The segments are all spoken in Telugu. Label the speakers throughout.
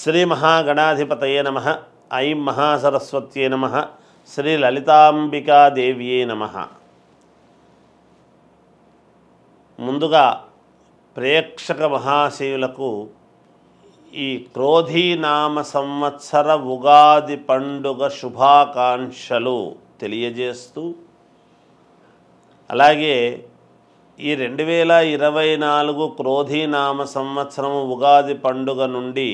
Speaker 1: శ్రీ మహాగణాధిపతయే నమ ఐ మహాసరస్వత్యే నమ శ్రీ లలితాంబికాదేవ్యే నమ ముందుగా ప్రేక్షక మహాశివులకు ఈ క్రోధీనామ సంవత్సర ఉగాది పండుగ శుభాకాంక్షలు తెలియజేస్తూ అలాగే ఈ రెండు వేల ఇరవై నాలుగు క్రోధీనామ సంవత్సరం ఉగాది పండుగ నుండి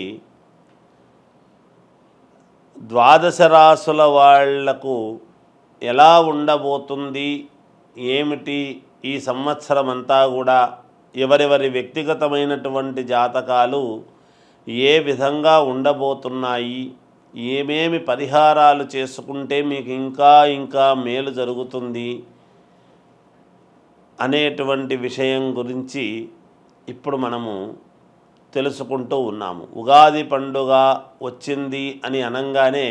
Speaker 1: ద్వాదశ రాసుల వాళ్లకు ఎలా ఉండబోతుంది ఏమిటి ఈ సంవత్సరం అంతా కూడా ఎవరెవరి వ్యక్తిగతమైనటువంటి జాతకాలు ఏ విధంగా ఉండబోతున్నాయి ఏమేమి పరిహారాలు చేసుకుంటే మీకు ఇంకా ఇంకా మేలు జరుగుతుంది అనేటువంటి విషయం గురించి ఇప్పుడు మనము తెలుసుకుంటూ ఉన్నాము ఉగాది పండుగ వచ్చింది అని అనగానే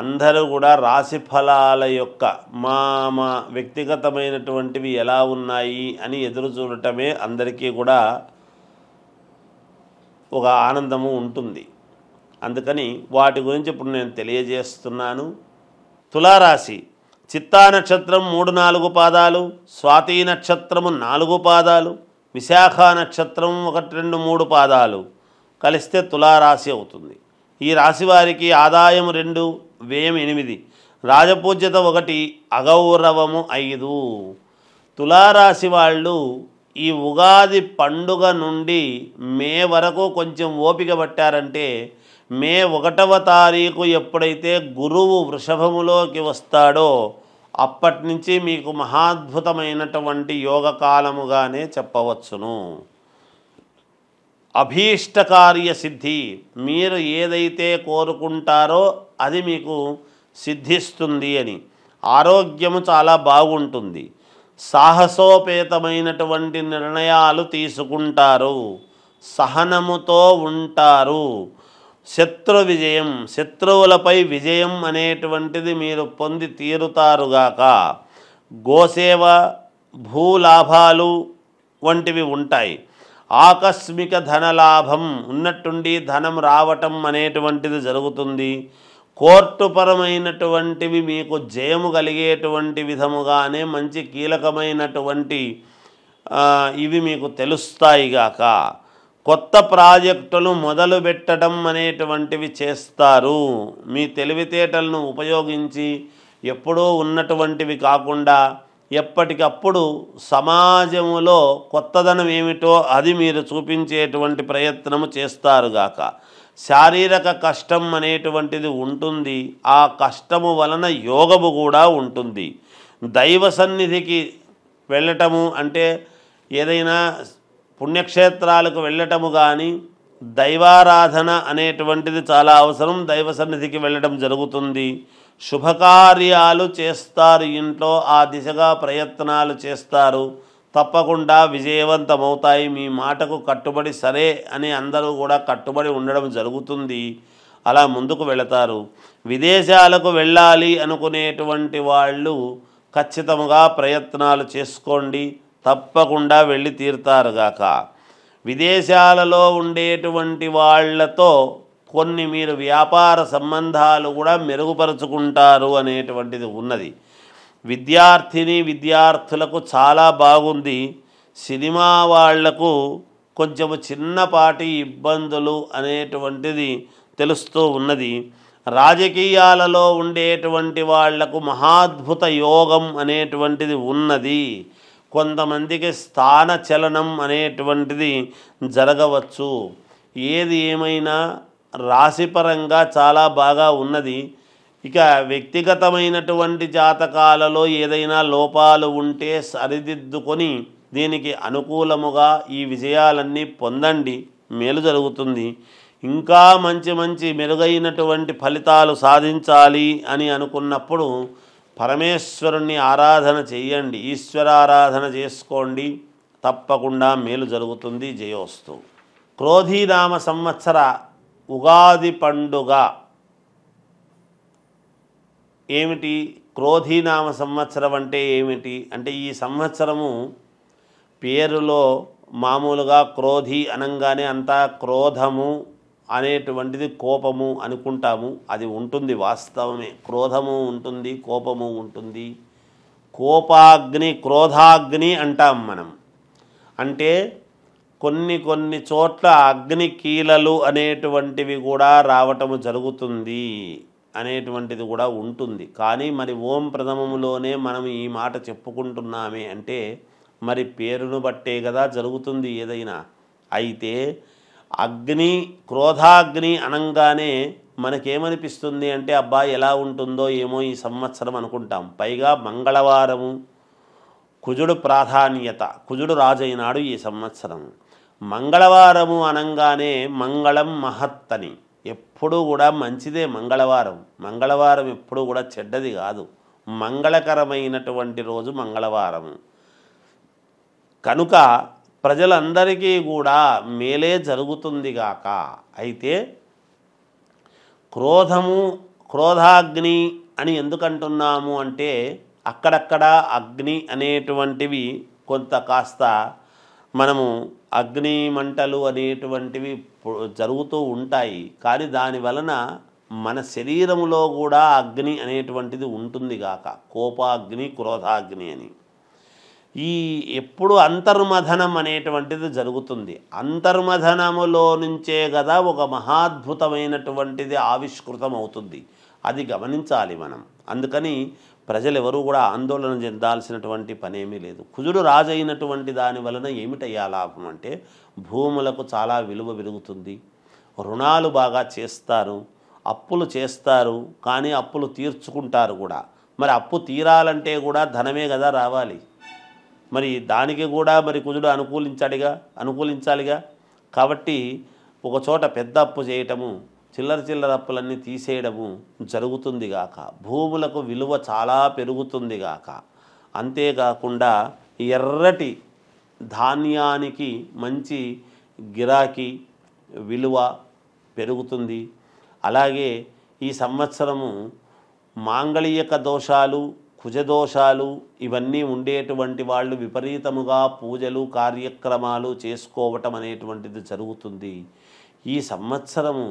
Speaker 1: అందరూ కూడా రాశి ఫలాల యొక్క మా మా వ్యక్తిగతమైనటువంటివి ఎలా ఉన్నాయి అని ఎదురు చూడటమే అందరికీ కూడా ఒక ఆనందము ఉంటుంది అందుకని వాటి గురించి ఇప్పుడు నేను తెలియజేస్తున్నాను తులారాశి చిత్తా నక్షత్రం మూడు నాలుగు పాదాలు స్వాతి నక్షత్రము నాలుగు పాదాలు విశాఖ నక్షత్రం ఒకటి రెండు మూడు పాదాలు కలిస్తే తులారాశి అవుతుంది ఈ రాశి వారికి ఆదాయం రెండు వ్యయం ఎనిమిది రాజపూజ్యత ఒకటి అగౌరవము ఐదు తులారాశి వాళ్ళు ఈ ఉగాది పండుగ నుండి మే వరకు కొంచెం ఓపిక పట్టారంటే మే ఒకటవ తారీఖు ఎప్పుడైతే గురువు వృషభములోకి వస్తాడో అప్పటి నుంచి మీకు మహాద్భుతమైనటువంటి యోగకాలముగానే చెప్పవచ్చును అభీష్టకార్య సిద్ధి మీరు ఏదైతే కోరుకుంటారో అది మీకు సిద్ధిస్తుంది అని ఆరోగ్యము చాలా బాగుంటుంది సాహసోపేతమైనటువంటి నిర్ణయాలు తీసుకుంటారు సహనముతో ఉంటారు శత్రు విజయం శత్రువులపై విజయం అనేటువంటిది మీరు పొంది తీరుతారుగాక గోసేవ భూలాభాలు వంటివి ఉంటాయి ఆకస్మిక ధనలాభం ఉన్నట్టుండి ధనం రావటం అనేటువంటిది జరుగుతుంది కోర్టుపరమైనటువంటివి మీకు జయము కలిగేటువంటి విధముగానే మంచి కీలకమైనటువంటి ఇవి మీకు తెలుస్తాయిగాక కొత్త ప్రాజెక్టులు మొదలుపెట్టడం అనేటువంటివి చేస్తారు మీ తెలివితేటలను ఉపయోగించి ఎప్పుడూ ఉన్నటువంటివి కాకుండా ఎప్పటికప్పుడు సమాజంలో కొత్తదనం ఏమిటో అది మీరు చూపించేటువంటి ప్రయత్నము చేస్తారుగాక శారీరక కష్టం అనేటువంటిది ఉంటుంది ఆ కష్టము వలన యోగము కూడా ఉంటుంది దైవ సన్నిధికి వెళ్ళటము అంటే ఏదైనా పుణ్యక్షేత్రాలకు వెళ్ళటము కానీ దైవారాధన అనేటువంటిది చాలా అవసరం దైవ సన్నిధికి వెళ్ళడం జరుగుతుంది శుభకార్యాలు చేస్తారు ఇంట్లో ఆ దిశగా ప్రయత్నాలు చేస్తారు తప్పకుండా విజయవంతమవుతాయి మీ మాటకు కట్టుబడి సరే అని అందరూ కూడా కట్టుబడి ఉండడం జరుగుతుంది అలా ముందుకు వెళతారు విదేశాలకు వెళ్ళాలి అనుకునేటువంటి వాళ్ళు ఖచ్చితంగా ప్రయత్నాలు చేసుకోండి తప్పకుండా వెళ్ళి తీరుతారుగాక విదేశాలలో ఉండేటువంటి వాళ్లతో కొన్ని మీరు వ్యాపార సంబంధాలు కూడా మెరుగుపరుచుకుంటారు అనేటువంటిది ఉన్నది విద్యార్థిని విద్యార్థులకు చాలా బాగుంది సినిమా వాళ్లకు కొంచెము చిన్నపాటి ఇబ్బందులు అనేటువంటిది తెలుస్తూ ఉన్నది రాజకీయాలలో ఉండేటువంటి వాళ్లకు మహాద్భుత యోగం అనేటువంటిది ఉన్నది కొంతమందికి స్థాన చలనం అనేటువంటిది జరగవచ్చు ఏది ఏమైనా రాశిపరంగా చాలా బాగా ఉన్నది ఇక వ్యక్తిగతమైనటువంటి జాతకాలలో ఏదైనా లోపాలు ఉంటే సరిదిద్దుకొని దీనికి అనుకూలముగా ఈ విజయాలన్నీ పొందండి మేలు జరుగుతుంది ఇంకా మంచి మంచి మెరుగైనటువంటి ఫలితాలు సాధించాలి అని అనుకున్నప్పుడు పరమేశ్వరుణ్ణి ఆరాధన చేయండి ఈశ్వరారాధన చేసుకోండి తప్పకుండా మేలు జరుగుతుంది జయోస్తు క్రోధీనామ సంవత్సర ఉగాది పండుగ ఏమిటి క్రోధీనామ సంవత్సరం అంటే ఏమిటి అంటే ఈ సంవత్సరము పేరులో మామూలుగా క్రోధి అనంగానే అంతా క్రోధము అనేటువంటిది కోపము అనుకుంటాము అది ఉంటుంది వాస్తవమే క్రోధము ఉంటుంది కోపము ఉంటుంది కోపాగ్ని క్రోధాగ్ని అంటాం మనం అంటే కొన్ని కొన్ని చోట్ల అగ్ని కీలలు అనేటువంటివి కూడా రావటము జరుగుతుంది అనేటువంటిది కూడా ఉంటుంది కానీ మరి ఓం ప్రథమములోనే మనం ఈ మాట చెప్పుకుంటున్నామే అంటే మరి పేరును బట్టే కదా జరుగుతుంది ఏదైనా అయితే అగ్ని క్రోధాగ్ని అనంగానే మనకేమనిపిస్తుంది అంటే అబ్బా ఎలా ఉంటుందో ఏమో ఈ సంవత్సరం అనుకుంటాం పైగా మంగళవారము కుజుడు ప్రాధాన్యత కుజుడు రాజైనాడు ఈ సంవత్సరం మంగళవారము అనంగానే మంగళం మహత్తని ఎప్పుడూ కూడా మంచిదే మంగళవారం మంగళవారం ఎప్పుడూ కూడా చెడ్డది కాదు మంగళకరమైనటువంటి రోజు మంగళవారం కనుక ప్రజలందరికీ కూడా మేలే జరుగుతుంది గాక అయితే క్రోధము క్రోధాగ్ని అని ఎందుకంటున్నాము అంటే అక్కడక్కడ అగ్ని అనేటువంటివి కొంత కాస్త మనము అగ్ని మంటలు అనేటువంటివి జరుగుతూ ఉంటాయి కానీ దాని వలన మన శరీరంలో కూడా అగ్ని అనేటువంటిది ఉంటుంది గాక కోపాగ్ని క్రోధాగ్ని అని ఈ ఎప్పుడు అంతర్మథనం అనేటువంటిది జరుగుతుంది అంతర్మథనములో నుంచే కదా ఒక మహాద్భుతమైనటువంటిది ఆవిష్కృతం అవుతుంది అది గమనించాలి మనం అందుకని ప్రజలెవరూ కూడా ఆందోళన చెందాల్సినటువంటి పనేమీ లేదు కుజుడు రాజైనటువంటి దాని వలన ఏమిటయ్యా లాభం అంటే భూములకు చాలా విలువ పెరుగుతుంది రుణాలు బాగా చేస్తారు అప్పులు చేస్తారు కానీ అప్పులు తీర్చుకుంటారు కూడా మరి అప్పు తీరాలంటే కూడా ధనమే కదా రావాలి మరి దానికి కూడా మరి కుజుడు అనుకూలించాడుగా అనుకూలించాలిగా కాబట్టి ఒకచోట పెద్ద అప్పు చేయటము చిల్లర చిల్లర అప్పులన్నీ తీసేయడము జరుగుతుంది గాక భూములకు విలువ చాలా పెరుగుతుంది గాక అంతేకాకుండా ఎర్రటి ధాన్యానికి మంచి గిరాకీ విలువ పెరుగుతుంది అలాగే ఈ సంవత్సరము మాంగళీయక దోషాలు కుజదోషాలు ఇవన్నీ ఉండేటువంటి వాళ్ళు విపరీతముగా పూజలు కార్యక్రమాలు చేసుకోవటం అనేటువంటిది జరుగుతుంది ఈ సంవత్సరము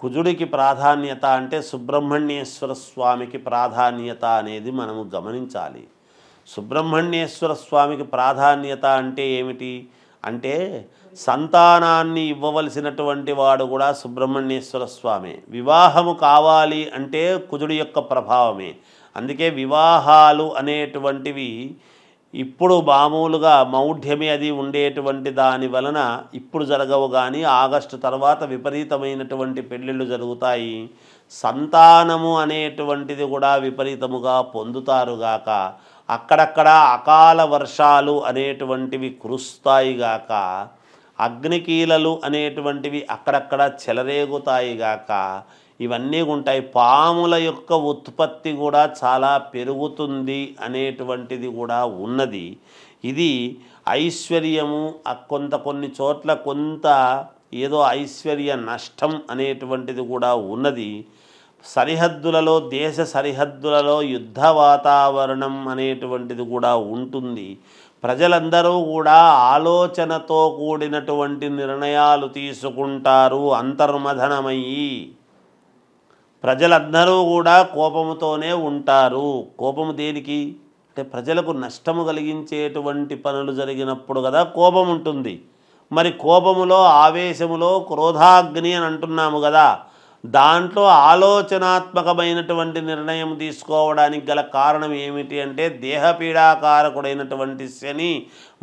Speaker 1: కుజుడికి ప్రాధాన్యత అంటే సుబ్రహ్మణ్యేశ్వర స్వామికి ప్రాధాన్యత అనేది మనము గమనించాలి సుబ్రహ్మణ్యేశ్వర స్వామికి ప్రాధాన్యత అంటే ఏమిటి అంటే సంతానాన్ని ఇవ్వవలసినటువంటి వాడు కూడా సుబ్రహ్మణ్యేశ్వర స్వామి వివాహము కావాలి అంటే కుజుడి యొక్క ప్రభావమే అందుకే వివాహాలు అనేటువంటివి ఇప్పుడు మామూలుగా మౌఢ్యమే అది ఉండేటువంటి దాని వలన ఇప్పుడు జరగవు కానీ ఆగస్టు తర్వాత విపరీతమైనటువంటి పెళ్ళిళ్ళు జరుగుతాయి సంతానము అనేటువంటిది కూడా విపరీతముగా పొందుతారుగాక అక్కడక్కడ అకాల వర్షాలు అనేటువంటివి కురుస్తాయిగాక అగ్నికీలలు అనేటువంటివి అక్కడక్కడ చెలరేగుతాయిగాక ఇవన్నీ ఉంటాయి పాముల యొక్క ఉత్పత్తి కూడా చాలా పెరుగుతుంది అనేటువంటిది కూడా ఉన్నది ఇది ఐశ్వర్యము కొంత కొన్ని చోట్ల కొంత ఏదో ఐశ్వర్య నష్టం అనేటువంటిది కూడా ఉన్నది సరిహద్దులలో దేశ సరిహద్దులలో యుద్ధ వాతావరణం అనేటువంటిది కూడా ఉంటుంది ప్రజలందరూ కూడా ఆలోచనతో కూడినటువంటి నిర్ణయాలు తీసుకుంటారు అంతర్మథనమయ్యి ప్రజలందరూ కూడా కోపముతోనే ఉంటారు కోపము దేనికి అంటే ప్రజలకు నష్టము కలిగించేటువంటి పనులు జరిగినప్పుడు కదా కోపం ఉంటుంది మరి కోపములో ఆవేశములో క్రోధాగ్ని అని అంటున్నాము కదా దాంట్లో ఆలోచనాత్మకమైనటువంటి నిర్ణయం తీసుకోవడానికి గల కారణం ఏమిటి అంటే దేహపీడాకారకుడైనటువంటి శని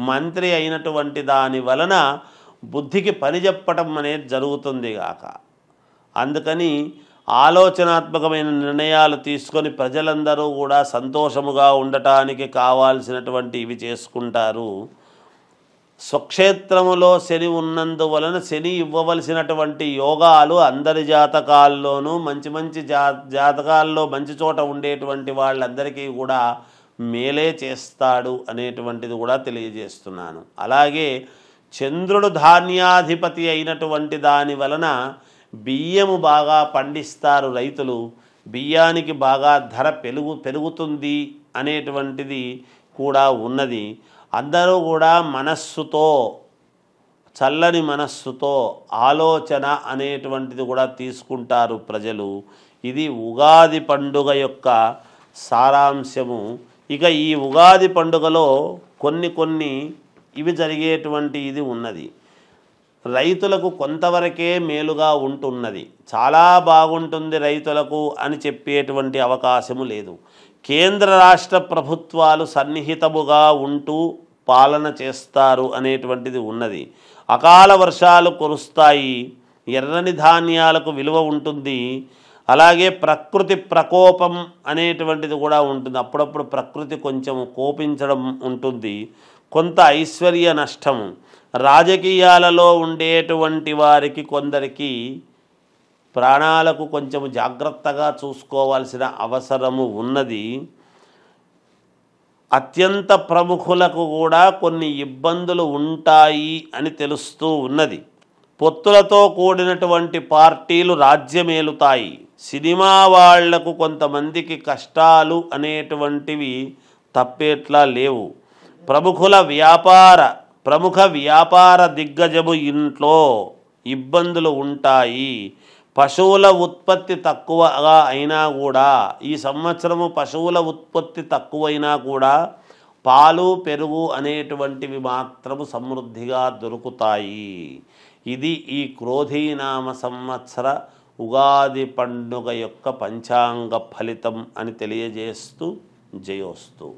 Speaker 1: మంత్రి అయినటువంటి దాని వలన బుద్ధికి పని చెప్పటం అనేది జరుగుతుంది గాక అందుకని ఆలోచనాత్మకమైన నిర్ణయాలు తీసుకొని ప్రజలందరూ కూడా సంతోషముగా ఉండటానికి కావాల్సినటువంటి ఇవి చేసుకుంటారు స్వక్షేత్రములో శని ఉన్నందువలన శని ఇవ్వవలసినటువంటి యోగాలు అందరి జాతకాల్లోనూ మంచి మంచి జా జాతకాల్లో మంచి చోట ఉండేటువంటి వాళ్ళందరికీ కూడా మేలే చేస్తాడు అనేటువంటిది కూడా తెలియజేస్తున్నాను అలాగే చంద్రుడు ధాన్యాధిపతి అయినటువంటి దాని వలన బియ్యము బాగా పండిస్తారు రైతులు బియ్యానికి బాగా ధర పెరుగు పెరుగుతుంది అనేటువంటిది కూడా ఉన్నది అందరూ కూడా మనస్సుతో చల్లని మనస్సుతో ఆలోచన అనేటువంటిది కూడా తీసుకుంటారు ప్రజలు ఇది ఉగాది పండుగ యొక్క సారాంశము ఇక ఈ ఉగాది పండుగలో కొన్ని కొన్ని ఇవి జరిగేటువంటి ఇది ఉన్నది రైతులకు కొంతవరకే మేలుగా ఉంటున్నది చాలా బాగుంటుంది రైతులకు అని చెప్పేటువంటి అవకాశము లేదు కేంద్ర రాష్ట్ర ప్రభుత్వాలు సన్నిహితముగా ఉంటూ పాలన చేస్తారు అనేటువంటిది ఉన్నది అకాల వర్షాలు కురుస్తాయి ఎర్రని ధాన్యాలకు విలువ ఉంటుంది అలాగే ప్రకృతి ప్రకోపం అనేటువంటిది కూడా ఉంటుంది అప్పుడప్పుడు ప్రకృతి కొంచెం కోపించడం ఉంటుంది కొంత ఐశ్వర్య నష్టము రాజకీయాలలో ఉండేటువంటి వారికి కొందరికి ప్రాణాలకు కొంచెం జాగ్రత్తగా చూసుకోవాల్సిన అవసరము ఉన్నది అత్యంత ప్రముఖులకు కూడా కొన్ని ఇబ్బందులు ఉంటాయి అని తెలుస్తూ ఉన్నది పొత్తులతో కూడినటువంటి పార్టీలు రాజ్యమేలుతాయి సినిమా వాళ్లకు కొంతమందికి కష్టాలు అనేటువంటివి తప్పేట్లా లేవు ప్రముఖుల వ్యాపార ప్రముఖ వ్యాపార దిగ్గజము ఇంట్లో ఇబ్బందులు ఉంటాయి పశువుల ఉత్పత్తి తక్కువగా అయినా కూడా ఈ సంవత్సరము పశువుల ఉత్పత్తి తక్కువైనా కూడా పాలు పెరుగు అనేటువంటివి మాత్రము సమృద్ధిగా దొరుకుతాయి ఇది ఈ క్రోధీనామ సంవత్సర ఉగాది పండుగ యొక్క పంచాంగ ఫలితం అని తెలియజేస్తూ జయోస్తూ